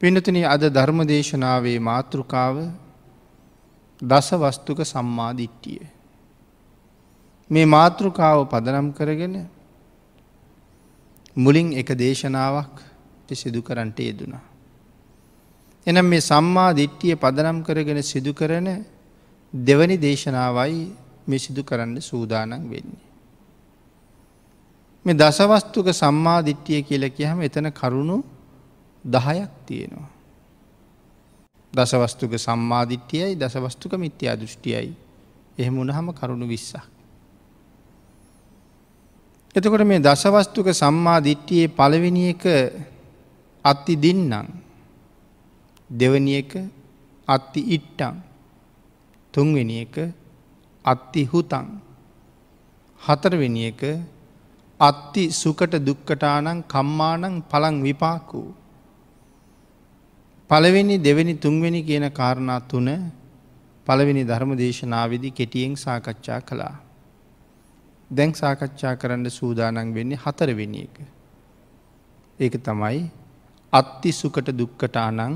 පිනතින අද ධර්ම දේශනාවේ මාතෘකාව දසවස්තුක සම්මාධිට්ටිය. මේ මාතෘකාව පදනම් කරගෙන මුලින් එක දේශනාවක් සිදු කරන්ට යෙදුනා. එනම් මේ සම්මා දිට්ටිය පදනම් කරගෙන සිදු කරන දෙවනි දේශනාවයි මේ සිදු කරන්න සූදානන් වෙන්නේ. මේ දසවස්තුක සම්මාධිට්ටිය කියල කියහම එතන කරුණු දහයක් තියෙනවා. දසවස්තුක සම්මාධිට්්‍යයයි දසවස්තුක මිත්‍යා දෘෂ්ටියයි එහෙම උනහම කරුණු විස්සක්. එතකොට මේ දසවස්තුක සම්මාධිට්ටියයේ පළවෙනි එක අත්ති දින්නම් දෙවනි එක අත්ති ඉට්ටං තුන්වෙනි එක අත්ති හුතං හතරවෙනි එක අත්ති සුකට දුක්කටානං කම්මානං පළං විපාකූ පළවෙනි දෙවැනි තුන්වෙනි කියන කාරණා තුන පළවෙනි ධර්ම දේශනාවදි කෙටියෙන් සාකච්ඡා කළා. දැන් සාකච්ඡා කරන්න සූදානන් වෙන්නේ හතරවෙෙන එක. ඒක තමයි අත්ති සුකට දුක්කටානං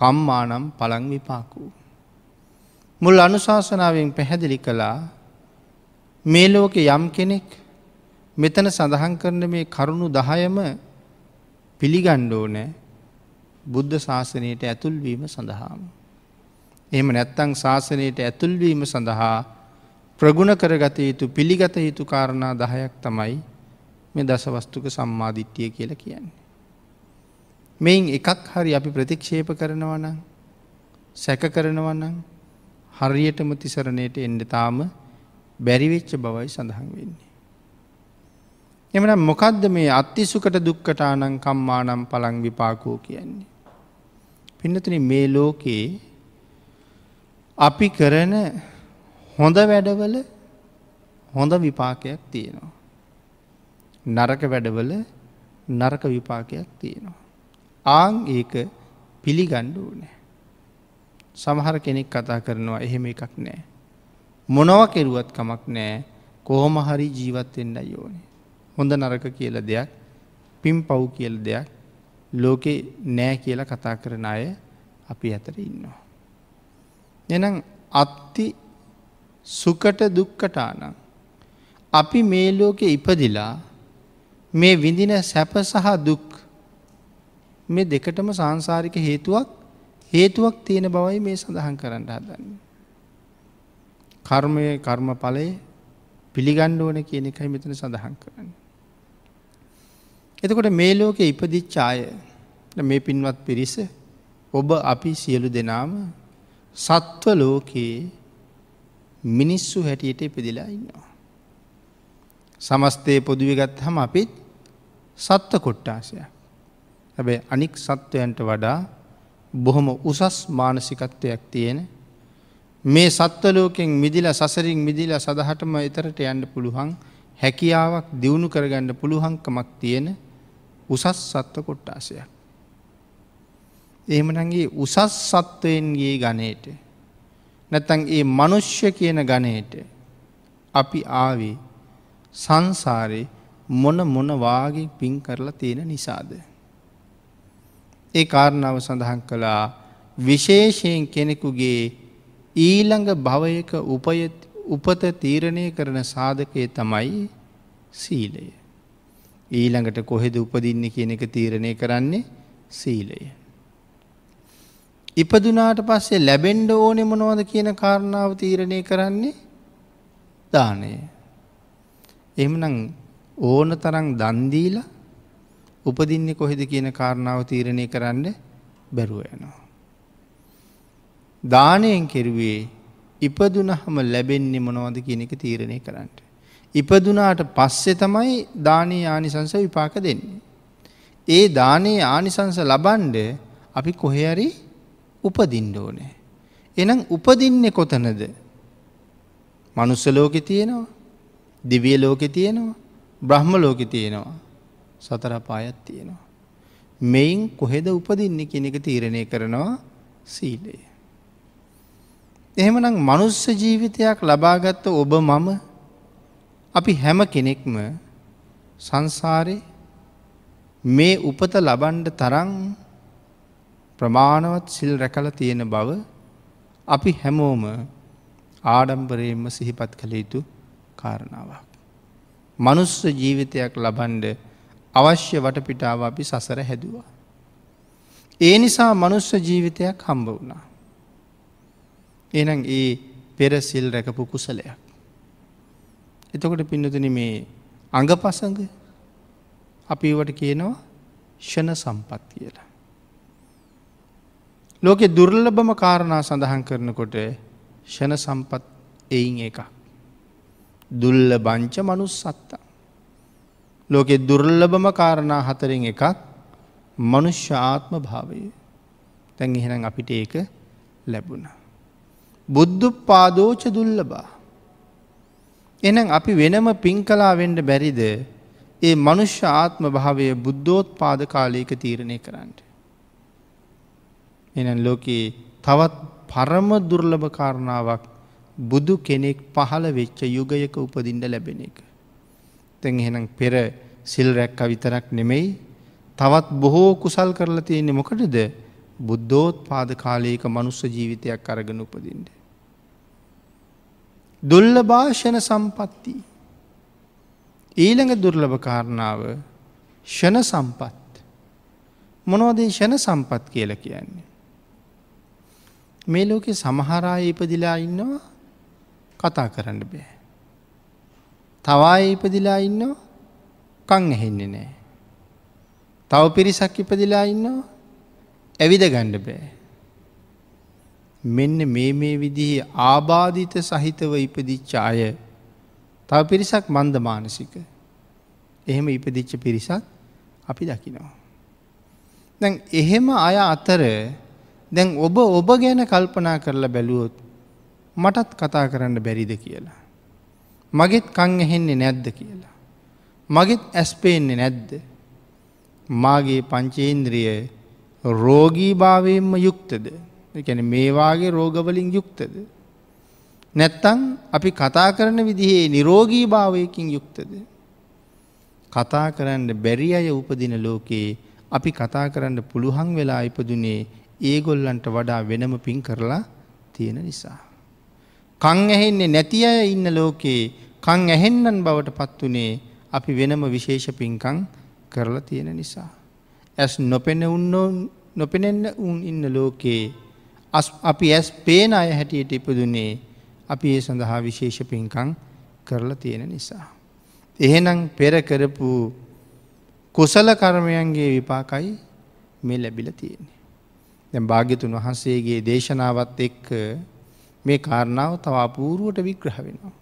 කම්මානම් පළං විපාකූ. මුල් අනුශාසනාවෙන් පැහැදිලි කළා මේ ලෝක යම් කෙනෙක් මෙතන සඳහන් කරන මේ කරුණු දහයම පිළිගණ්ඩෝ නෑ බුද්ධ ශාසනයට ඇතුල්වීම සඳහාම. එම නැත්තං ශාසනයට ඇතුල්වීම සඳහා ප්‍රගුණ කරගත යුතු පිළිගත යුතු කාරණා දහයක් තමයි මේ දසවස්තුක සම්මාධිට්්‍යය කියල කියන්නේ. මෙයින් එකක් හරි අපි ප්‍රතික්ෂේප කරනවන සැක කරනවන්නම් හරියටම තිසරණයට එන්න තාම බැරිවෙච්ච බවයි සඳහන් වෙන්නේ. එමන මොකක්ද මේ අත්තිසුකට දුක්කට ආනං කම්මානම් පළං විපාකෝ කියන්නේ. පින්නතුන මේ ලෝකයේ අපි කරන හොඳ වැඩවල හොඳ විපාකයක් තියෙනවා. නරක වැඩවල නරක විපාකයක් තියෙනවා. ආං ඒක පිළිගණ්ඩ ඕනෑ. සමහර කෙනෙක් කතා කරනවා එහෙම එකක් නෑ. මොනව කෙරුවත් කමක් නෑ කොහොම හරි ජීවත්වෙන්න යෝනේ. හොඳ නරක කියල දෙයක් පිම් පව් කියල දෙයක් ලෝකෙ නෑ කියලා කතා කරන අය අපි ඇතර ඉන්නවා. එනම් අත්ති සුකට දුක්කටානම්. අපි මේ ලෝකෙ ඉපදිලා මේ විඳින සැප සහ දුක් මේ දෙකටම සංසාරික හේතුවක් හේතුවක් තියෙන බවයි මේ සඳහන් කරන්න හදන්න. කර්මය කර්ම පලය පිළිගණ්ඩ ඕන කියන එකයි මෙතන සඳහන් කරන්න. එතකොට මේ ලෝකෙ ඉපදිච්චාය මේ පින්වත් පිරිස ඔබ අපි සියලු දෙනාම සත්ව ලෝකයේ මිනිස්සු හැටියට ඉපදිලා ඉන්නවා. සමස්තය පොදුවගත් හම අපිත් සත්ව කොට්ටාසය. හැබැ අනික් සත්වයන්ට වඩා බොහොම උසස් මානසිකත්වයක් තියෙන මේ සත්වලෝකෙන් මිදිල සසරින් මිදිල සදහටම එතරට යන්න පුළුවන් හැකියාවක් දියුණු කරගන්න පුළුහංකමක් තියෙන උසස් සත්ව කොට්ටාසයක්. එහෙමනගේ උසස් සත්වයෙන්ගේ ගණයට නැතන් ඒ මනුෂ්‍ය කියන ගණයට අපි ආවේ සංසාරයේ මොන මොනවාගේ පින් කරලා තියෙන නිසාද. ඒ කාරණාව සඳහන් කළා විශේෂයෙන් කෙනෙකුගේ ඊළඟ භවයක උපත තීරණය කරන සාධකය තමයි සීලය. ඊළඟට කොහෙද උපදින්න කියන එක තීරණය කරන්නේ සීලය. ඉපදුනාට පස්සේ ලැබෙන්ඩ ඕනෙ මොනවද කියන කාරණාව තීරණය කරන්නේ දානය. එහමනම් ඕන තරං දන්දීලා උපදින්නේ කොහෙද කියන කාරණාව තීරණය කරන්න බැරුව යනවා. දානයෙන් කෙරුවේ ඉපදුනහම ලැබෙන්නේ මොනවද කියන එක තීරණය කරන්නට. ඉපදුනාට පස්සේ තමයි දානී ආනිසංස විපාක දෙන්නේ. ඒ දානයේ ආනිසංස ලබන්ඩ අපි කොහේරි උපදින්ඩ ඕනේ. එනම් උපදින්නේ කොතනද. මනුස්ස ලෝකෙ තියෙනවා දිවිය ලෝකෙ තියෙනවා බ්‍රහ්ම ලෝකෙ තියෙනවා සතරපායත් තියෙනවා. මෙයින් කොහෙද උපදින්නේ කෙනෙක තීරණය කරනවා සීලය. එහෙමනම් මනුස්ස ජීවිතයක් ලබාගත්ත ඔබ මම අපි හැම කෙනෙක්ම සංසාරය මේ උපත ලබන්ඩ තරං ප්‍රමාණවත් සිල් රැකල තියෙන බව අපි හැමෝම ආඩම්බරයෙන්ම සිහිපත් කළ යුතු කාරණාවක්. මනුස්ස ජීවිතයක් ලබන්ඩ අවශ්‍ය වටපිටාව අපි සසර හැදවා. ඒ නිසා මනුස්ස ජීවිතයක් හම්බ වුණා. එනම් ඒ පෙරසිල් රැකපු කුසලයක්. එතකොට පින්නතන මේ අඟපසඟ අපිවට කියනවා ෂණ සම්පත් කියලා. ලෝකෙ දුර්ලබම කාරණා සඳහන් කරනකොට ෂණ සම්පත් එයින් එකක්. දුල්ල බංච මනුස් සත්තා. ලෝකෙ දුර්ලබම කාරණා හතරින් එකක් මනුෂ්‍යාත්ම භාවය. තැන් එහෙනම් අපිට ඒක ලැබුණ. බුද්ධ පාදෝච දුල්ලබා එනම් අපි වෙනම පින්කලා වෙන්ඩ බැරිද ඒ මනුෂ්‍ය ආත්ම භාවය බුද්ධෝත් පාද කාලයක තීරණය කරන්නට. එනම් ලෝකයේ තවත් පරම දුර්ලභ කාරණාවක් බුදු කෙනෙක් පහළ වෙච්ච යුගයක උපදින්ට ලැබෙන එක. තැන් එහෙනම් පෙර සිල් රැක්ක විතරක් නෙමෙයි තවත් බොහෝ කුසල් කරලා තියෙන්නේ මොකටද බුද්ධෝත් පාද කාලයක මනුස්ස ජීවිතයක් අරගෙන උපදින්ට. දුල්ල භාෂණ සම්පත්ති. ඊළඟ දුර්ලභ කාරණාව ෂණ සම්පත්. මොනෝදේ ෂණ සම්පත් කියල කියන්නේ. මේ ලෝකෙ සමහරා ඉපදිලා ඉන්නවා කතා කරන්න බෑ. තවා ඉපදිලා ඉන්නවා කං ඇහෙන්නේ නෑ. තව පිරිසක් ඉපදිලා ඉන්නවා ඇවිද ගණ්ඩ බෑ. මෙන්න මේ මේ විදිහේ ආබාධිත සහිතව ඉපදිච්චාය තව පිරිසක් මන්ද මානසික එහෙම ඉපදිච්ච පිරිසත් අපි දකිනවා. දැන් එහෙම අය අතර දැන් ඔබ ඔබ ගැන කල්පනා කරලා බැලුවොත් මටත් කතා කරන්න බැරිද කියලා. මගෙත් කං එහෙන්නේ නැද්ද කියලා. මගෙත් ඇස්පේන්නේ නැද්ද. මාගේ පංචේන්ද්‍රිය රෝගී භාවයෙන්ම යුක්තද එකැන මේවාගේ රෝගවලින් යුක්තද. නැත්තං අපි කතා කරන විදිහේ නිරෝගී භාවයකින් යුක්තද. කතා කරන්න බැරි අය උපදින ලෝකයේ අපි කතා කරන්න පුළුහන් වෙලා ඉපදුනේ ඒගොල්ලන්ට වඩා වෙනම පින් කරලා තියෙන නිසා. කං ඇහෙන්නේ නැති අය ඉන්න ලෝකයේ කං ඇහෙන්නන් බවට පත්වනේ අපි වෙනම විශේෂ පින්කං කරලා තියෙන නිසා. ඇස් නොපෙන උන්න නොපෙනෙන්න උන් ඉන්න ලෝකයේ අපි ඇස් පේන අය හැටියට ඉපදුනේ අපි ඒ සඳහා විශේෂ පින්කං කරලා තියෙන නිසා. එහෙනම් පෙරකරපු කුසල කර්මයන්ගේ විපාකයි මේ ලැබිල තියෙන්නේ. දැ භාගිතුන් වහන්සේගේ දේශනාවත් එක්ක මේ කාරණාව තව අපූරුවට විග්‍රහ වෙනවා.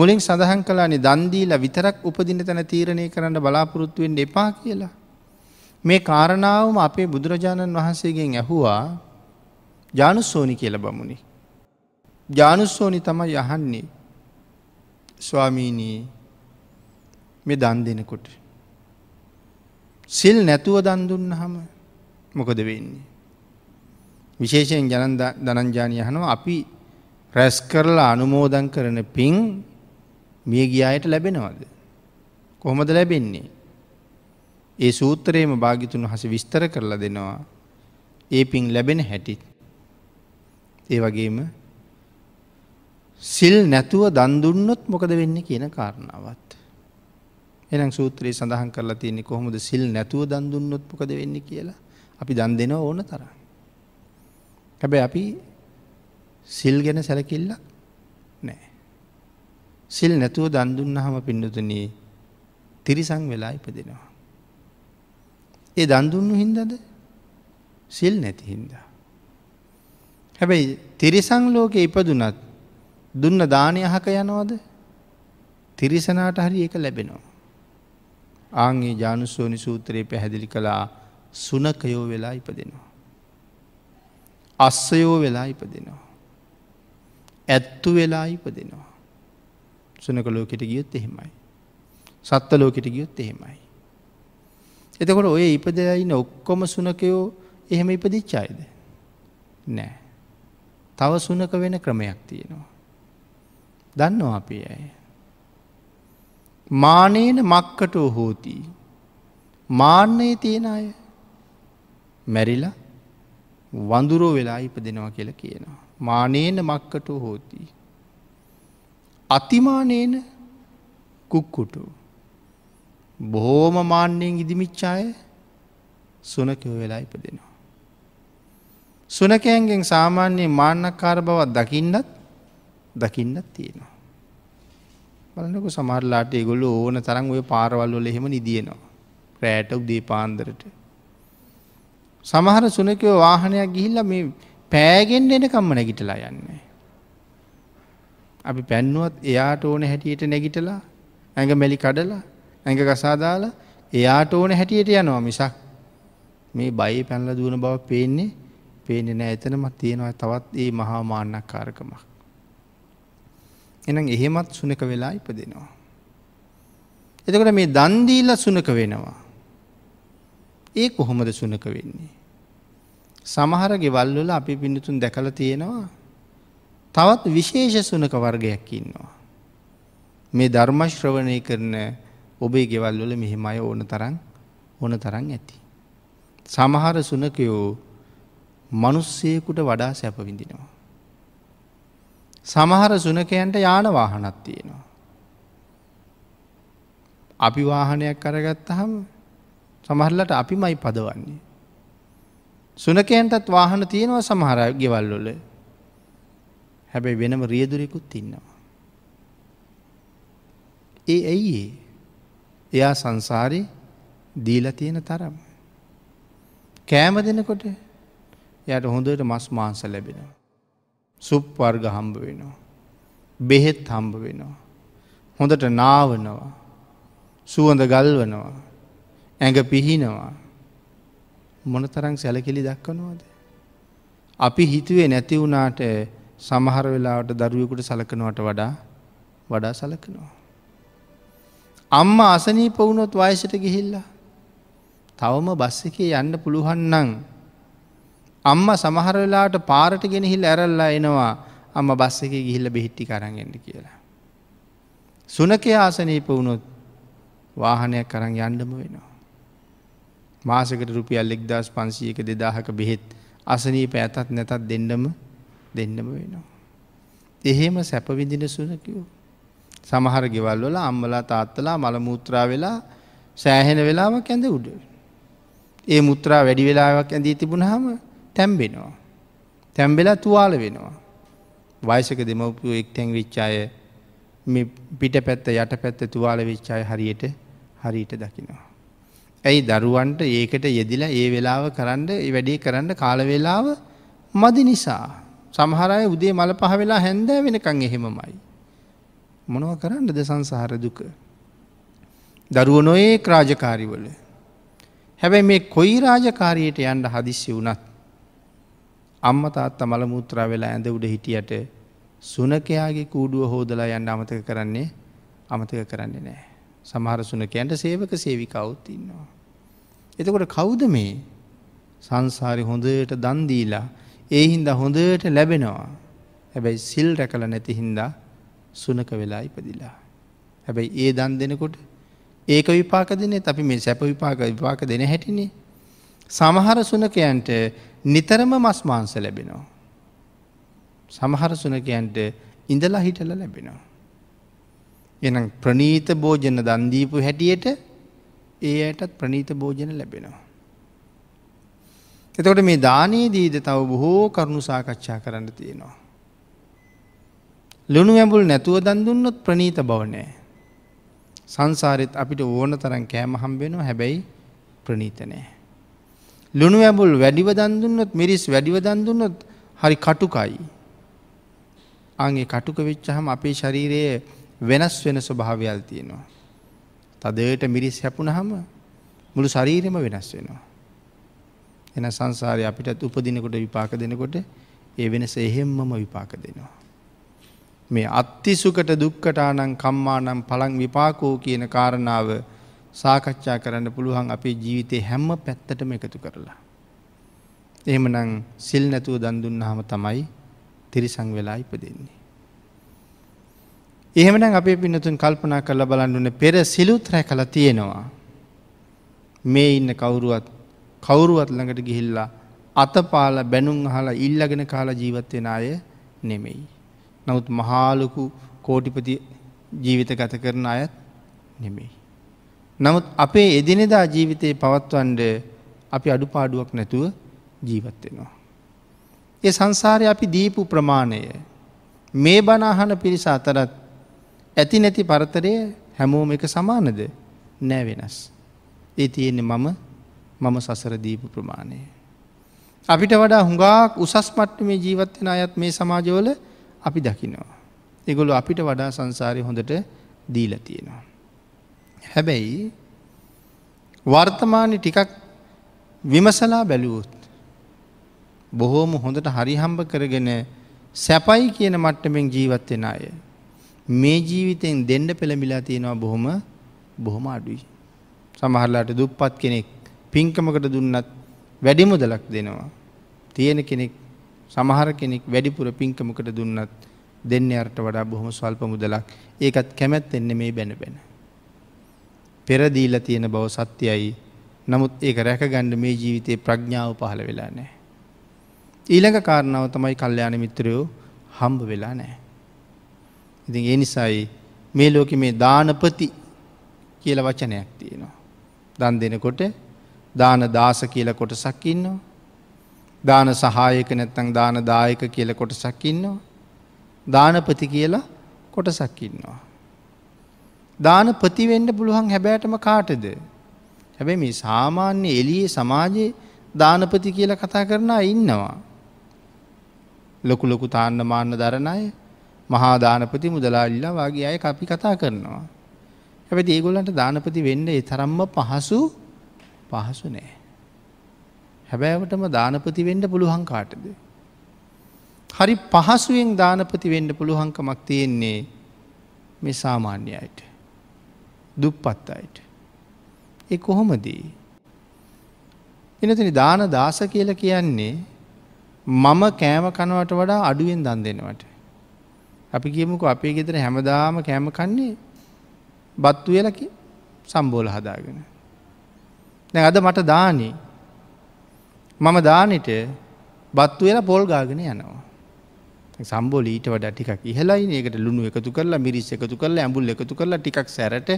මුලින් සඳහන් කලානි දන්දීලා විතරක් උපදින තැන තීරණය කරන්න බලාපොරොත්තුවෙන් එපා කියලා. මේ කාරණාවම අපේ බුදුරජාණන් වහන්සේගෙන් ඇහුවා ජානුස්සෝනි කියල බමුණි. ජානුස්සෝනි තමයි යහන්නේ ස්වාමීනී මෙ දන් දෙනකොට. සිල් නැතුව දන්දුන්න හම මොකද වෙන්නේ. විශේෂයෙන් ජන දනංජානය හනවා අපි රැස් කරලා අනුමෝදන් කරන පින් මිය ගියායට ලැබෙනවද. කොහොමද ලැබෙන්නේ. ඒ සූත්‍රයේම භාගිතුන් හස විස්තර කරලා දෙනවා ඒ පින් ලැබෙන හැටිත්. ඒ වගේම සිල් නැතුව දන්දුන්නොත් මොකද වෙන්න කියන කාරණාවත්. එනම් සූත්‍රයේ සඳහන් කරලා තියන්නේ කොහොමද සිල් නැතුව දන්දුන්නොත් මොකද වෙන්න කියලා අපි දන් දෙනවා ඕන තරම්. හැබැයි අපි සිල් ගැන සැලකිල්ල නෑ. සිල් නැතුව දන්දුන්නහම පින්නතුනී තිරිසං වෙලා ඉපදෙනවා. ඒ දන්දුන්නු හින්දද සිල් නැති හින්දා. හැබැයි තිරිසං ලෝකෙ ඉපදුනත් දුන්න දානය අහක යනවද තිරිසනාට හරි එක ලැබෙනවා. ආංගේ ජානුසෝනි සූත්‍රයේ පැහැදිලි කළා සුනකයෝ වෙලා ඉපදෙනවා. අස්සයෝ වෙලා ඉපදෙනවා. ඇත්තු වෙලා ඉපදෙනවා. සුනක ලෝකෙට ගියොත් එහෙමයි. සත්ත ලෝකෙට ගියොත් එහෙමයි. එතකොට ඔය ඉපදලා ඉන්න ඔක්කොම සුනකයෝ එහෙම ඉපදිච්චායිද. නෑ. තව සුනක වෙන ක්‍රමයක් තියෙනවා. දන්නවා අපේ ඇය. මානේන මක්කටෝ හෝතිී. මාන්‍යයේ තියෙන අය මැරිලා වඳුරෝ වෙලා ඉපදෙනවා කියලා කියනවා. මානේන මක්කටෝ හෝතිී. අතිමානේන කුක්කුටෝ බොහෝම මාන්‍යයෙන් ඉදිමිච්චාය සුනකව වෙලා ඉපදෙනවා. සුනකයන්ගෙන් සාමාන්‍යයෙන් මාන්නක්කාර බවත් දකින්නත් දකින්නත් තියෙනවා. බලන්නක සමරලාට ඒගොල්ල ඕන තරන් ඔය පාරවල්වල එහෙම නිදියනවා. රෑට උදේ පාන්දරට. සමහර සුනකව වාහනයක් ගිහිල්ල මේ පෑගෙන්ට එනකම්ම නැගිටලා යන්නේ. අපි පැන්නුවත් එයාට ඕන හැටියට නැගිටලා ඇඟ මැලි කඩලා ඇඟ ගසා දාලා එයාට ඕන හැටියට යනවා මිසක් මේ බයි පැනල දුවන බව පේන්නේ පේනෙ නෑ එතනමත් තියෙනවා තවත් ඒ මහා මාන්නක් කාරකමක්. එනම් එහෙමත් සුනක වෙලා ඉපදෙනවා. එතකට මේ දන්දීල සුනක වෙනවා. ඒ කොහොමද සුනක වෙන්නේ. සමහර ගෙවල්වල අපි පිඳිතුන් දැකල තියෙනවා තවත් විශේෂ සුනක වර්ගයක් ඉන්නවා. මේ ධර්මශ්‍රවණය කරන ඔබේ ගෙවල් වල මෙහෙම අය ඕන තරන් ඕන තරන් ඇති. සමහර සුනකයෝ මනුස්සයකුට වඩා සැපවිඳිනවා. සමහර සුනකයන්ට යානවාහනත් තියෙනවා. අපි වාහනයක් කරගත්ත හම සමහරලට අපි මයි පදවන්නේ. සුනකයන්ටත් වාහන තියෙනවා සමහර ගෙවල්ලොල හැබැයි වෙනම රියදුරෙකුත් ඉන්නවා. ඒ ඇයි ඒ එයා සංසාරි දීලා තියෙන තරම්. කෑම දෙනකොට යට හොඳට මස් මාංස ලැබෙනවා. සුප් වර්ග හම්බ වෙනවා. බෙහෙත් හම්බ වෙනවා. හොඳට නාවනවා. සුවඳ ගල්වනවා. ඇඟ පිහිනවා. මොන තරං සැලකිලි දක්වනවාද. අපි හිතුවේ නැති වුණාට සමහර වෙලාවට දරුවෙකුට සලකනවට වඩා වඩා සලකනවා. අම්ම අසනී පවුනොත් වයසට ගිහිල්ලා. තවම බස් එකේ යන්න පුළුවන්නං. අම්ම සමහරලාට පාරට ගෙනහිල් ඇරල්ලා එනවා අම්ම බස් එක ගිහිල්ල බෙහිට්ටි කරගෙන්ට කියලා. සුනකය ආසනීප වුණොත් වාහනයක් කරං යන්ඩම වෙනවා. මාසකට රුපියල් එක්දස් පන්සියක දෙදාහක බෙහෙත් අසනීප ඇතත් නැතත් දෙන්නම දෙන්නම වෙනවා. එහෙම සැපවිදින සුනකිවෝ. සමහර ගෙවල් වල අම්මලා තාත්තලා මල මුත්‍රා වෙලා සෑහෙන වෙලාවක් ඇඳ උඩ. ඒ මුත්‍රා වැඩි වෙලාවක් ඇඳී තිබුණහම තැම්බෙනවා. තැම්බෙලා තුවාල වෙනවා. වයිසක දෙමවපු එක්තැන් විච්චාය පිට පැත්ත යට පැත්ත තුවාල විච්චාය හරියට හරියට දකිනවා. ඇයි දරුවන්ට ඒකට යෙදිලා ඒ වෙලාව කරන්න වැඩේ කරන්න කාලවෙලාව මදි නිසා. සමහරය උදේ මල පහ වෙලා හැන්දෑ වෙනකං එහෙමමයි. මොනව කරන්නද සංසාර දුක. දරුව නොයේ ක්‍රාජකාරිවල. හැබැයි මේ කොයි රාජකාරයට යන්ට හදිස්සි වුනත්. අම්ම තාත්ත මළමුත්‍රා වෙලා ඇඳ උඩ හිටියට සුනකයාගේ කූඩුව හෝදලා යන්න අමතක කරන්නේ අමතක කරන්නේ නෑ. සමහර සුනකයන්ට සේවක සේවිකවුත් ඉන්නවා. එතකොට කවුද මේ සංසාරි හොඳට දන්දීලා ඒ හින්දා හොඳට ලැබෙනවා. හැබැයි සිල් රැකල නැති හින්දා සුනක වෙලා ඉපදිලා. හැබැයි ඒ දන් දෙනකොට ඒක විපාක දෙනෙ අපි මේ සැප විපාක විපාක දෙන හැටිනේ. සමහර සුනකයන්ට නිතරම මස් මාංස ලැබෙනවා. සමහර සුනකයන්ට ඉඳලා හිටල ලැබෙනවා. එනම් ප්‍රනීත භෝජන දන්දීපු හැටියට ඒ අයටත් ප්‍රනීත භෝජන ලැබෙනවා. එතකොට මේ දානයේදීද තව බොහෝ කරුණු සාකච්ඡා කරන්න තියෙනවා. ලුණු ඇඹුල් නැතුව දන් දුන්නොත් ප්‍රනීත බව නෑ. සංසාරෙත් අපිට ඕන තරම් කෑම හම්බෙනවා හැබැයි ප්‍රනීත නෑ. ලුණු ඇඹුල් වැඩිව දන් දුන්නොත් මිරිස් වැඩිව දන් දුන්නොත් හරි කටුකයි. ආන්ගේ කටුක වෙච්චහම අපේ ශරීරයේ වෙනස් වෙන ස්වභාවයල් තියෙනවා. තදයට මිරිස් හැපුණහම මුළු ශරීරෙම වෙනස් වෙනවා. එන සංසාරය අපිටත් උපදිනකොට විපාක දෙනකොට ඒ වෙනස එහෙම්මම විපාක දෙනවා. මේ අත්තිසුකට දුක්කටානං කම්මානම් පළං විපාකෝ කියන කාරණාව සාකච්ඡා කරන්න පුළුවන් අපේ ජීවිතය හැම්ම පැත්තටම එකතු කරලා. එහෙමනං සිල් නැතුව දන්දුන්න හම තමයි තිරිසං වෙලා ඉපදෙන්නේ. එහෙමන අපේ පිනතුන් කල්පනා කරලා බලන්නුන පෙර සිලුත් රැකල තියෙනවා. මේ ඉන්න කවුරුවත් කවුරුවත් ළඟට ගිහිල්ලා අතපාල බැනුම් හලා ඉල්ලගෙන කාලා ජීවත්වෙන අය නෙමෙයි. නමුත් මහාලොකු කෝටිපති ජීවිත ගත කරන අයත් නෙමෙයි. නමුත් අපේ එදිනෙදා ජීවිතයේ පවත්වන්ඩ අපි අඩුපාඩුවක් නැතුව ජීවත්වෙනවා. ඒ සංසාරය අපි දීපු ප්‍රමාණය මේ බනාහන පිරිස අතරත් ඇති නැති පරතරය හැමෝම එක සමානද නෑ වෙනස්. ඒ තියෙන්නේ මම මම සසර දීපු ප්‍රමාණය. අපිට වඩා හුඟක් උසස් මට්ට මේ ජීවත්වෙන අයත් මේ සමාජවල අපි දකිනවා. එගොලු අපිට වඩා සංසාරය හොඳට දීල තියෙනවා. හැබැයි වර්තමානය ටිකක් විමසලා බැලුවොත්. බොහෝම හොඳට හරිහම්බ කරගෙන සැපයි කියන මට්ටමෙන් ජීවත්වෙන අය. මේ ජීවිතයෙන් දෙන්න පෙළමිලා තියෙනවා බොහොම බොහොම අඩුයි. සමහරලාට දුප්පත් කෙනෙක් පින්කමකට දුන්නත් වැඩිමුදලක් දෙනවා. තියෙන කෙනෙක් සමහර කෙනෙක් වැඩිපුර පින්කමකට දුන්නත් දෙන්න අරට වඩා බොහොම ස්වල්ප මුදලක් ඒකත් කැමැත් එන්න මේ බැන බැන. පෙරදීල තියෙන බව සත්‍යයයි නමුත් ඒක රැකගණ්ඩ මේ ජීවිතයේ ප්‍රඥාව පහළ වෙලා නෑ. ඊළඟ කාරණාව තමයි කල්්‍යයාන මිත්‍රයෝ හම්බ වෙලා නෑ. ඉති ඒ නිසායි මේ ලෝක මේ දානපති කියල වචනයක් තියෙනවා. දන් දෙනකොට දාන දාස කියල කොටසක් ඉන්නවා. දාන සහායක නැත්තං දාන දායක කියල කොටසක් ඉන්නවා. දානපති කියලා කොටසක් ඉන්නවා. දාන ප්‍රතිවෙන්ඩ පුළුවන් හැබෑටම කාටද. හැබැ මේ සාමාන්‍ය එලියේ සමාජයේ දානපති කියල කතා කරන ඉන්නවා. ලොකු ලොකු තාන්න මාන්න දරණ අය මහා දානපති මුදලාල්ලා වගේ අය අපි කතා කරනවා. හැබැ ඒගොල්ලන්ට දානපති වෙන්න ඒ තරම්ම පහසු පහසු නෑ. හැබෑවටම දානපති වෙන්ඩ පුළුවන් කාටද. හරි පහසුවෙන් දානපති වෙන්ඩ පුළුවන්කමක් තියෙන්නේ මේ සාමාන්‍ය අයට. දුප්පත් අයට. එ කොහොමදී. එනතිනි දාන දාස කියල කියන්නේ මම කෑම කනවට වඩා අඩුවෙන් දන් දෙනවට. අපි කියමුක අපේ ගෙතර හැමදාම කෑම කන්නේ බත්තු වෙලකි සම්බෝල හදාගෙන. නැ අද මට දානේ මම දානට බත්තු වෙලා පොල් ගාගෙන යනවා. සම්බෝල ඊට වඩා ටිකක් ඉහලයි ඒකට ලුණු එකතු කරලා මිරිස් එකතු කරලා ඇඹුල් එකතු කරලා ටිකක් සැරට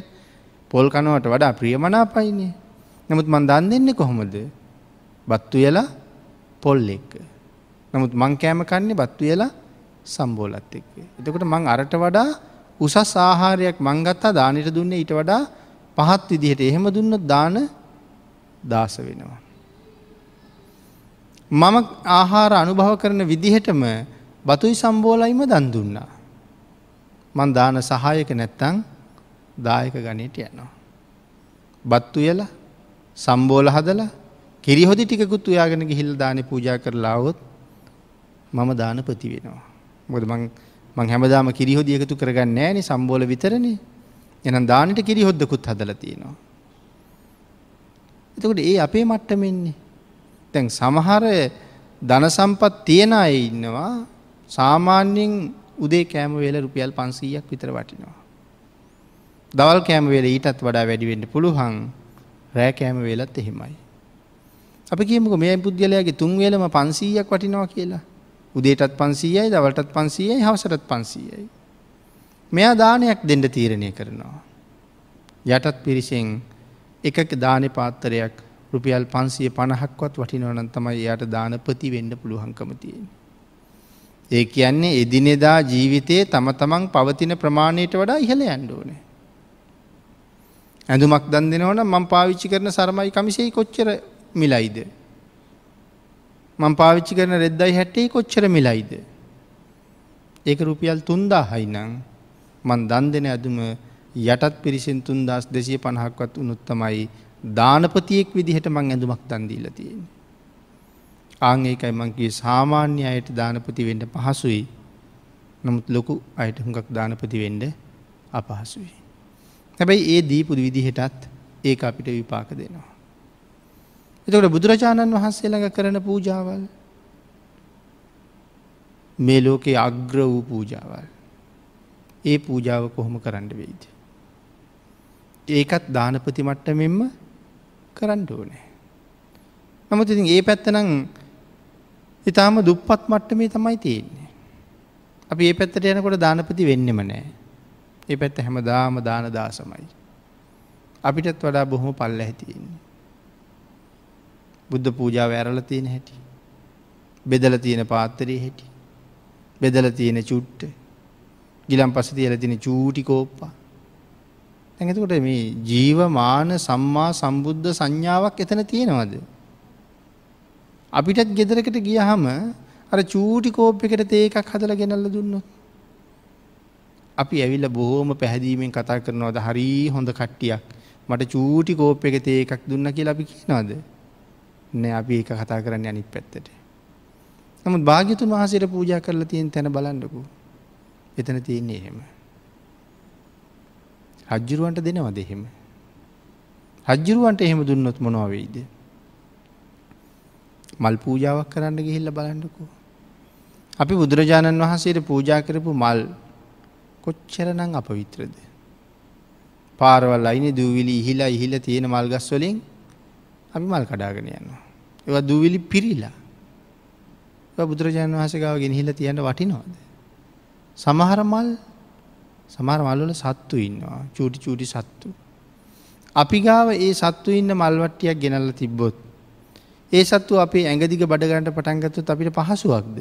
පොල් කනවට වඩා ප්‍රියමනාපයිනේ. නමුත් මං දන් දෙන්නේ කොහොමද? බත්තු වෙලා පොල් එක්ක. නමුත් මං කෑම කන්නේ බත්තු වෙලා සම්බෝලත් එක්ක. එතකොට මං අරට වඩා උසස් ආහාරයක් මං ගත්තා දානෙට දුන්නේ ඊට වඩා පහත් විදිහට එහෙම දුන්නොත් දාන දාස වෙනවා. මම ආහාර අනුභව කරන විදිහටම බතුයි සම්බෝලයිම දන් දුන්නා. මන් දාන සහායක නැත්තං දායක ගනයට යනවා. බත්තු යල සම්බෝල හදල කිරිහොදි ටිකුත් උයාගෙන ගිහිල් දාන පූජා කරලාවොත් මම දාන ප්‍රති වෙනවා. මොද මං හැමදාම කිරිහොදි එකතු කරගන්න ෑන සම්බෝල විතරණ එනම් දානට කිරිහොද්දකුත් හදල තියෙනවා. එතකට ඒ අපේ මට්ටමෙන්නේ තැන් සමහර ධනසම්පත් තියෙන අය ඉන්නවා සාමාන්‍යයෙන් උදේ කෑම වෙල රුපියල් පන්සීයක් විතර වටිනවා. දවල් කෑම වෙල ඊටත් වඩා වැඩිවෙන්න පුළුහන් රෑ කෑම වෙලත් එහෙමයි. අපි කියමුක මේ පුද්ගලයාගේ තුන් වෙලම පන්සීයක් වටිනවා කියලා උදේටත් පන්සීයයි දවල්ටත් පන්සීයයි හවසටත් පන්සීයයි. මෙයා දානයක් දෙන්ඩ තීරණය කරනවා. යටත් පිරිසෙන් එකක දානය පාත්තරයක් රුපියල් පන්සිය පණහක්වත් වටිනවනන් තමයි එයට දාන ප්‍රතිවෙන්න පුළුවන්කමතියෙන්. ඒ කියන්නේ එදිනෙදා ජීවිතයේ තම තමන් පවතින ප්‍රමාණයට වඩා ඉහළ ඇන්ඩෝනේ. ඇඳුමක් දන් දෙනවන මං පාවිච්චි කරන සරමයි කමිසේ කොච්චර මිලයිද. මං පාවිච්චි කරන රෙද්දයි හැටේ කොච්චර මිලයිද. ඒක රුපියල් තුන්දා හයිනං මන් දන් දෙන ඇදුම යටත් පිරිසින් තුන්දස් දෙසිය පණහක්වත් උනුත්තමයි දානපතියෙක් විදිහට මං ඇඳුමක් තන්දීල තියෙන. ආං ඒකයි මංගේ සාමාන්‍ය අයට දානපති වෙන්ඩ පහසුයි නමුත් ලොකු අයට හුඟක් දානපති වෙන්ඩ අපහසුයි. හැබැයි ඒ දීපුදු විදිහටත් ඒ අපිට විපාක දෙනවා. එතකට බුදුරජාණන් වහන්සේ ළඟ කරන පූජාවල් මේ ලෝකයේ අග්‍ර වූ පූජාවල් ඒ පූජාව කොහොම කරන්න වෙයිද. ඒකත් දානපති මට්ට මෙම කරන්න ඕනේ. නමුත් ඉතින් ඒ පැත්තනම් ඉතාම දුප්පත් මට්ටමේ තමයි තියෙන්නේ. අපි ඒ පැත්තට යනකොට දානපති වෙන්නෙම නෑ. ඒ පැත්ත හැම දාම දාන දාසමයි. අපිටත් වඩා බොහොම පල්ල ඇතින්නේ. බුද්ධ පූජාව ඇරල තියෙන හැටි. බෙදල තියෙන පාත්තරී හැටි. බෙදල තියෙන චුට්ට ගිලම් පස තියල තින චූටිකෝප්පා ඇඟතකොට මේ ජීවමාන සම්මා සම්බුද්ධ සංඥාවක් එතන තියෙනවද. අපිටත් ගෙදරකට ගියහම අර චූටි කෝප් එකට තේකක් හදල ගෙනල්ල දුන්නොත්. අපි ඇවිල්ල බොහෝම පැහැදීමෙන් කතා කරනවද හරි හොඳ කට්ටියක් මට චූටි කෝප් එක තේ එකක් දුන්න කියලා අපි කියනවද. නෑ අපි ඒක කතා කරන්න අනිත් පැත්තට. නමුත් භාගිතුන් වහසට පූජා කරලා තියෙන් තැන බලන්නකු එතන තියන්නේ එහෙම. රජ්ජුරුවන්ට දෙනවද එහෙම. රජ්ජුරුවන්ට එහෙම දුන්නොත් මොනව වෙයිද. මල් පූජාවක් කරන්න ගිහිල්ල බලන්නකෝ. අපි බුදුරජාණන් වහන්සේට පූජා කරපු මල් කොච්චරනං අප විත්‍රද. පාරවල් අයින දූවිලි ඉහිලා ඉහිල තියෙන මල්ගස් වලින් අපි මල් කඩාගෙන යනවා. ඒවා දූවිලි පිරිලා. බුදුරජාණන් වහසකාව ගෙනහිල තියන්න වටිනවාද. සමහර මල් සමහර මල්වල සත්තු ඉන්නවා චූටි චූටි සත්තු. අපි ගාව ඒ සත්තු ඉන්න මල්වට්ටියක් ගෙනල්ල තිබ්බොත්. ඒ සත්තු අපේ ඇඟදිග බඩගන්නට පටන්ගත්තුත් අපිට පහසුවක්ද.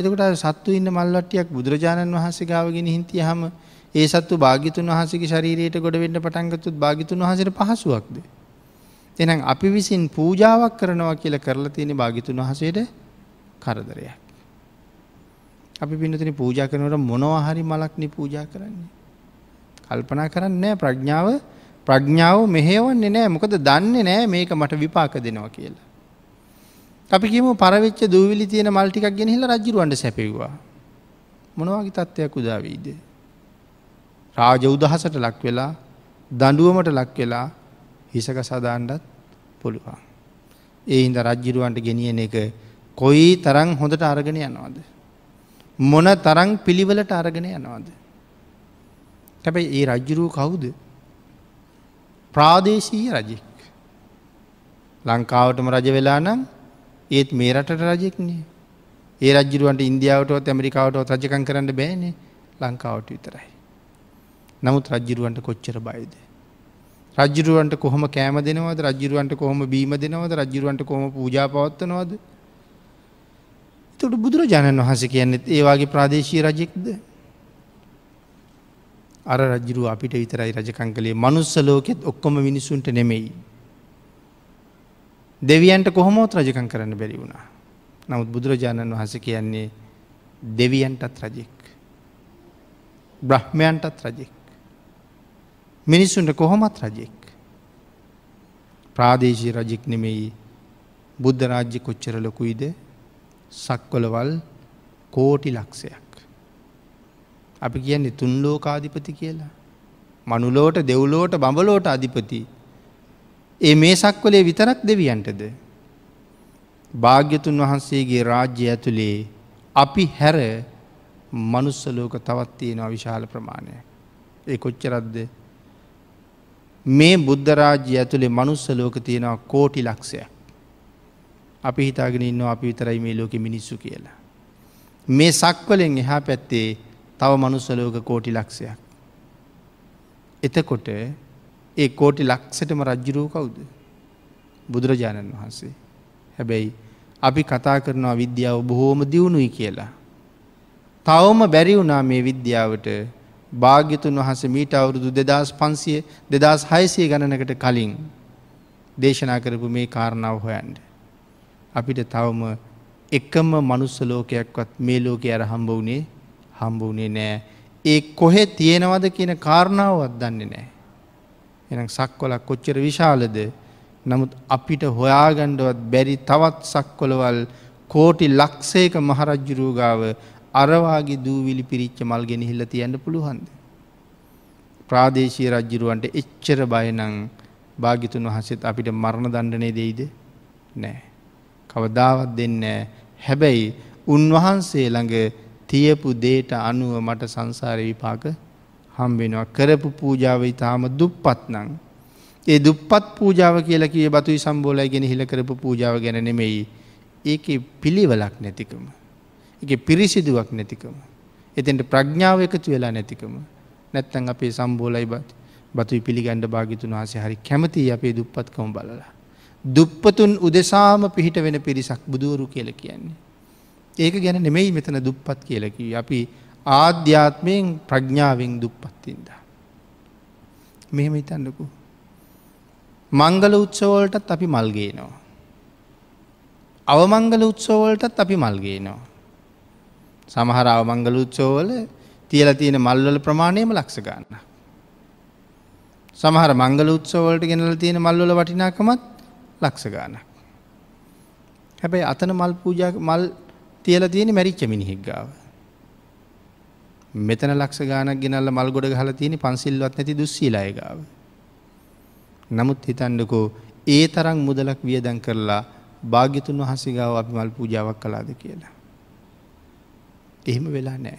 එතකට සත්තු ඉන්න මල්වට්ටියක් බුදුරජාණන් වහන්සේ ගාවගෙන හින්තිය හම ඒ සත්තු භාගිතුන් වහසගේ ශරීරයට ගොඩවෙන්න පටන්ගත්තුත් භාගිතුන් වහසට පහසුවක්ද. එනම් අපි විසින් පූජාවක් කරනවා කියල කරලා තියෙන භාගිතුන් වහසේට කරදරයක්. අපි පින්නතන පූජා කරනවට මොනවා හරි මලක්නි පූජා කරන්නේ. කල්පනා කරන්න නෑ ප්‍රඥාව ප්‍රඥාව මෙහෙවන්නේ නෑ මොකද දන්නේ නෑ මේක මට විපාක දෙනවා කියලා. අපි කියම පරවෙච්ච දූවිලි තියෙන මල්ටිකක් ගෙනහිල රජරුවන්ට සැපෙව්වා. මොනවාගේ තත්ත්වයක් උදාවීද. රාජ උදහසට ලක් වෙලා දඩුවමට ලක් වෙලා හිසක සදාන්ඩත් පුළුවන්. ඒ හින්ද රජ්ජිරුවන්ට ගෙනියන එක කොයි තරං හොඳට අරගෙන යනවාද. මොන තරං පිළිවලට අරගෙන යනවාද. හැබැයි ඒ රජ්ජුරූ කවුද ප්‍රාදේශීය රජෙක් ලංකාවටම රජ වෙලා නම් ඒත් මේ රටට රජෙක්නේ ඒ රජරුවන්ට ඉන්දියාවටත් ඇමරිකාවටත් රජකන් කරන්න බෑනේ ලංකාවට විතරයි. නමුත් රජරුවන්ට කොච්චර බයිද. රජරුවන්ට කොහොම කෑම දෙනවද රජරුවන්ට කොහොම බීම දෙනවද රජරුවන්ට කොහොම පූජාපවත්වනවද තුට බුදුරජාණන් වහස කියන්නෙත් ඒවාගේ ප්‍රාදේශී රජෙක්ද අර රජරු අපිට විතරයි රජකං කළේ මනුස්ස ලෝකෙත් ඔක්කොම මිනිසුන්ට නෙමෙයි. දෙවියන්ට කොහොමෝත් රජකං කරන්න බැරි වුණා. නමුත් බුදුරජාණන් වහස කියන්නේ දෙවියන්ටත් රජෙක්. බ්‍රහ්මයන්ටත් රජෙක්. මිනිස්සුන්ට කොහොමත් රජෙක්. ප්‍රාදේශී රජෙක් නෙමෙයි බුද්ධ රාජ්‍ය කොච්චර ලොකුයිද සක්වලවල් කෝටි ලක්ෂයක්. අපි කියන්නේ තුන් ලෝකාධිපති කියලා. මනුලෝට දෙව්ලෝට බඹලෝට අධිපති. ඒ මේ සක්වලේ විතරක් දෙවියන්ටද. භාග්‍යතුන් වහන්සේගේ රාජ්‍ය ඇතුළේ අපි හැර මනුස්සලෝක තවත් තියෙන අවිශාල ප්‍රමාණය. ඒ කොච්චරද්ද මේ බුද්ධරාජ්‍ය ඇතුළේ මනුස්සලෝක තියෙනවා කෝටි ලක්ෂයක්. අපි හිතාගෙන ඉන්නවා අපි විතරයි මේ ලෝක මිනිස්සු කියලා. මේ සක්වලෙන් එහා පැත්තේ තව මනුස්සලෝක කෝටි ලක්ෂයක්. එතකොට ඒ කෝටි ලක්ෂටම රජ්ජිරූ කවුද. බුදුරජාණන් වහන්සේ. හැබැයි අපි කතා කරනවා විද්‍යාව බොහෝම දියුණුයි කියලා. තවම බැරි වුණා මේ විද්‍යාවට භාග්‍යතුන් වහස මීට අවුරුදු දෙදස් පන්සිය දෙදස් හයසය ගණනකට කලින් දේශනා කරපු මේ කාරණාව හොයන්ට. අපිට තවම එකම මනුස්සලෝකයක්වත් මේ ලෝකය අර හම්බ වුණේ හම්බ වුණේ නෑ. ඒ කොහෙ තියෙනවද කියන කාරණාවත් දන්නේ නෑ. එනම් සක්වලක් කොච්චර විශාලද නමුත් අපිට හොයාගණ්ඩවත් බැරි තවත් සක්කොලවල් කෝටි ලක්සේක මහරජ්ජුරූගාව අරවාගේ දූවිලි පිරිච්ච මල් ගෙනහිල්ල තියන්න පුළුවන්ද. ප්‍රාදේශීය රජ්ජිරුවන්ට එච්චර බයනං භාගිතුන් වහසෙත් අපිට මරණ දණ්ඩනය දෙයිද නෑ. කවදාවත් දෙන්න හැබැයි උන්වහන්සේ ළඟ තියපු දේට අනුව මට සංසාර විපාක හම්බෙනවා කරපු පූජාව ඉතාම දුප්පත් නං. ඒ දුප්පත් පූජාව කියලා කිය බතුයි සම්බෝලය ගෙන හිල කරපු පූජාව ගැන නෙමෙයි ඒක පිළිවලක් නැතිකම. එක පිරිසිදුවක් නැතිකම. එතෙන්ට ප්‍රඥාව එකතු වෙලා නැතිකම නැත්තන් අපේ සම්බෝලයි බත් බතුයි පිළිගණ්ඩ භාගිතුන් වහසේ හරි කැමති අපේ දුප්පත්කම බලලා. දුප්පතුන් උදෙසාම පිහිට වෙන පිරිසක් බුදුවරු කියල කියන්නේ. ඒක ගැන නෙමෙයි මෙතන දුප්පත් කියලකි අපි ආධ්‍යාත්මයෙන් ප්‍රඥාවෙන් දුප්පත්තින්ද. මෙහෙම හිතන්නකු. මංගල උත්සවෝලටත් අපි මල්ගේනවා. අවමංගල උත්සවෝලටත් අපි මල්ගේනවා. සමහර අවමංගල උත්සෝවල තියල තියෙන මල්වල ප්‍රමාණයම ලක්ස ගන්න. සමහර මංගල උත්සවෝලට ගෙනල තියෙන මල්වල වටිනාකමත් ලක්ෂ ගානක්. හැබැයි අතන මල් පූජ මල් තියල තියෙන මැරිච්ච මිනිහෙක් ගාව. මෙතන ලක්ෂ ගානක් ගෙනල්ල මල් ගොඩ හල තියෙන පන්සිල්වත් නැති දුස්සීලාය ගාව. නමුත් හිතන්ඩකෝ ඒ තරම් මුදලක් වියදන් කරලා භාග්‍යතුන් වහසිගාව අපි මල් පූජාවක් කලාද කියලා. එහෙම වෙලා නෑ.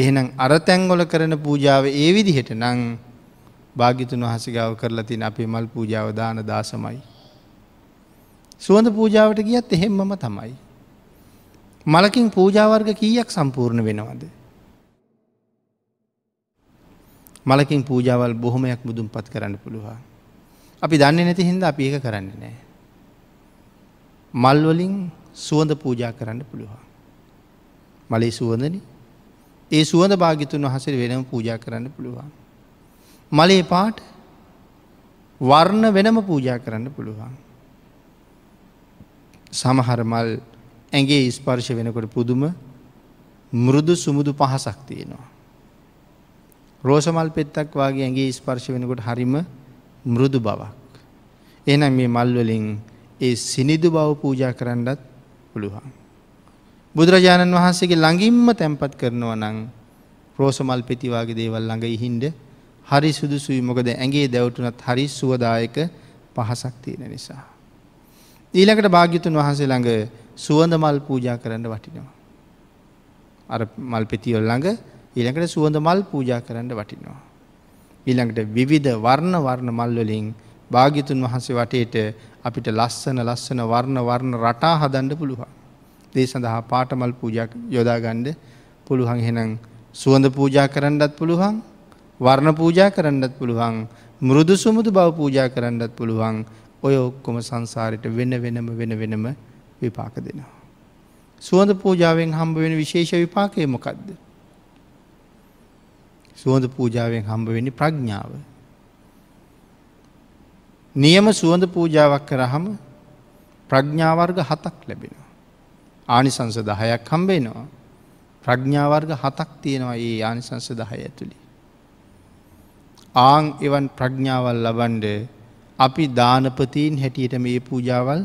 එහෙනම් අරතැංගොල කරන පූජාව ඒ විදිහට නං භාගිතුන් වහසිගාව කරලා තින අපේ මල් පූජාව දාන දාසමයි. සුවඳ පූජාවට ගියත් එහෙම්මම තමයි. මලකින් පූජාවර්ග කීයක් සම්පූර්ණ වෙනවද. මලකින් පූජාවල් බොහොමයක් බුදුම් පත් කරන්න පුළුවන්. අපි දන්න නැති හින්ද අපි ඒක කරන්න නෑ. මල්වලින් සුවඳ පූජා කරන්න පුළුවන්. මලේ සුවඳන ඒ සුවඳ භාගිතුන් වහසර වෙනම පූජා කරන්න පුළුවන්. මලේ පාට වර්ණ වෙනම පූජා කරන්න පුළුවන්. සමහර මල් ඇගේ ඉස්පර්ශ වෙනකොට පුදුම මුරුදු සුමුදු පහසක් තියෙනවා. රෝසමල් පෙත්තක් වගේ ඇගේ ස්පර්ශ වෙනකොට හරිම මුරුදු බවක්. එනම් මේ මල්වලින් ඒ සිනිදු බව පූජා කරන්නත් පුළුවන්. බුදුරජාණන් වහන්සේගේ ළඟින්ම තැන්පත් කරනව නං රෝසමල් පෙතිවාගේ දේවල් ළඟ ඉහින්ඩ හරි සුදුසුයි මොකද ඇගේ දැවටුනත් හරි සුවදායක පහසක් තියෙන නිසා. ඊළකට භාග්‍යතුන් වහන්සේ ළඟ සුවඳ මල් පූජා කරන්න වටිනවා. අර මල් පෙතිවල් ළඟ ඊළඟට සුවඳ මල් පූජා කරන්න වටිනවා. ඊළඟට විවිධ වර්ණ වර්ණ මල්වලින් භාගිතුන් වහන්සේ වටේට අපිට ලස්සන ලස්සන වර්ණ වර්ණ රටා හදන්න පුළුවන්. දේ සඳහා පාටමල් පූජක් යොදාගණ්ඩ පුළුවන් හෙනම් සුවඳ පූජා කරන්නත් පුළුවන් වර්ණ පූජා කරන්නත් පුළුවන් මුරුදු සුමුදු බව පූජා කරන්නත් පුළුවන් ඔය ඔක්කොම සංසාරයට වෙන වෙනම වෙන වෙනම විපාක දෙනවා. සුවඳ පූජාවෙන් හම්බ වෙන විශේෂ විපාකය මොකක්ද. සුවඳ පූජාවෙන් හම්බවෙනි ප්‍රඥාව. නියම සුවඳ පූජාවක් කරහම ප්‍රඥාවර්ග හතක් ලැබෙනවා. ආනිසංස දහයක් හම්බේනවා. ප්‍රඥාවර්ග හතක් තියෙනවා ඒ ආනිසංස දහය ඇතුළි. ආං එවන් ප්‍රඥාවල් ලබන්ඩේ අපි දානපතීන් හැටියට මේ පූජාවල්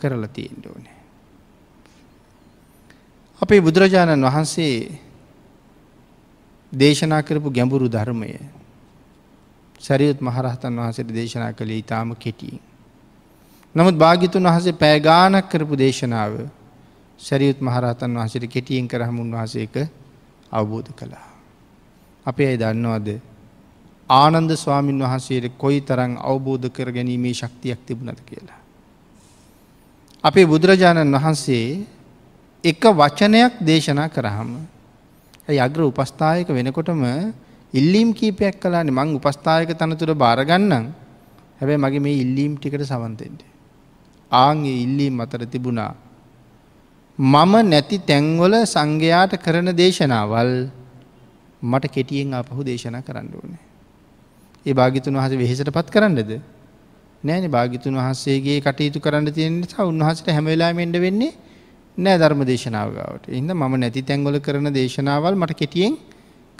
කරලා තියෙන්ට ඕනෑ. අපේ බුදුරජාණන් වහන්සේ දේශනා කරපු ගැඹුරු ධර්මය සැරියුත් මහරහතන් වහසට දේශනා කළේ ඉතාම කෙටියෙන්. නමුත් භාගිතුන් වහසේ පෑගානක් කරපු දේශනාව සැරියුත් මහරහතන් වහසට කෙටියෙන් කරහමුන් වහසේක අවබෝධ කළා. අපේ අයි දන්නවාද ආනන්ද ස්වාමීන් වහන්සේට කොයි තරං අවබෝධ කර ගැනීමේ ශක්තියක් තිබුණද කියලා. අපේ බුදුරජාණන් වහන්සේ එක වචනයක් දේශනා කරහම යග්‍ර උපස්ථායක වෙනකොටම ඉල්ලීම් කීපයක් කලාන මං උපස්ථායක තනතුර බාරගන්නම් හැබැයි මගේ මේ ඉල්ලීම් ටිකට සවන්තෙන්ට. ආංගේ ඉල්ලීම් අතර තිබුණා. මම නැති තැන්වල සංඝයාට කරන දේශනාවල් මට කෙටියෙන් අපහු දේශනා කරන්න ඕනේ. ඒ භාගිතුන් වහස වෙහෙසටපත් කරන්නද නෑන භාගිතුන් වහන්සේගේ කටයුතු කරන්න තියෙන නිසා උන්වහසට හැමවෙලාමෙන්ඩ වෙන්නේ නෑ ධර්ම දේශනාවට ඉන්න මම නැති තැන්ගොල කරන දේශනාවල් මට කෙටියෙන්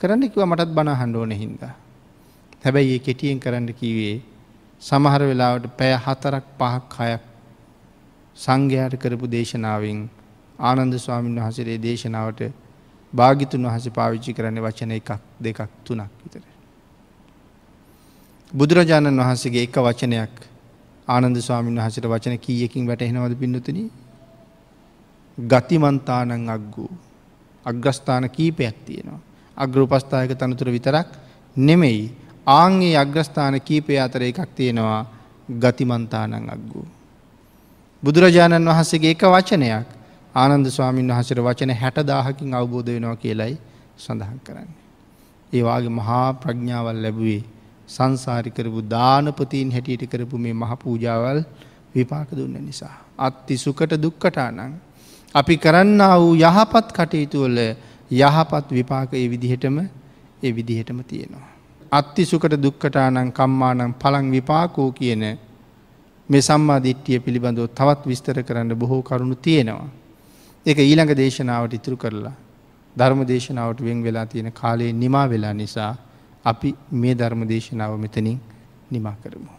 කරන්න කිව මටත් බණ හණ්ඩෝන හින්දා. හැබැයි ඒ කෙටියෙන් කරන්න කිවේ සමහර වෙලාවට පැය හතරක් පහක් හයක් සංඝයාට කරපු දේශනාවෙන් ආනන්ද ස්වාමීන් වහසරේ දේශනාවට භාගිතුන් වහස පාවිච්චි කරන්න වචන එකක් දෙකක් තුනක් විතර. බුදුරජාණන් වහන්සේගේ එක වචනයක් ආනන්ද ස්වාමීන් වහසට වචන කීයකින් වැටහෙනවද පින්නතුනි ගතිමන්තානං අක්ගූ අග්‍රස්ථාන කීපයක් තියෙනවා. අග්‍රපස්ථායක තනතුර විතරක් නෙමෙයි ආංගේ අග්‍රස්ථාන කීපය අතර එකක් තියෙනවා ගතිමන්තානං අක්ගූ. බුදුරජාණන් වහන්සේගේ එක වචනයක් ආනන්ද ස්වාමීන් වහසට වචන හැට දාහකින් අවබෝධ වෙනවා කියලයි සඳහන් කරන්න. ඒවාගේ මහා ප්‍රඥාවල් ලැබුවේ සංසාරි කරපු දානපතීන් හැටියට කරපු මේ මහ පූජාවල් විපාක දුන්න නිසා. අත්ති සුකට දුක්කටානං. අපි කරන්න වූ යහපත් කටයුතුවල යහපත් විපාක ඒ විදිහටම ඒ විදිහටම තියෙනවා. අත්ති සුකට දුක්කටානං කම්මානං පළං විපාකෝ කියන මේ සම්මා දිට්ටිය පිළිබඳව තවත් විස්තර කරන්න බොහෝ කරුණු තියෙනවා. එක ඊළඟ දේශනාවට ඉතුරු කරලා ධර්ම දේශනාවට වෙන් වෙලා තියෙන කාලයේ නිමා වෙලා නිසා අපි මේ ධර්ම දේශනාව මෙතනින් නිමා කරමු.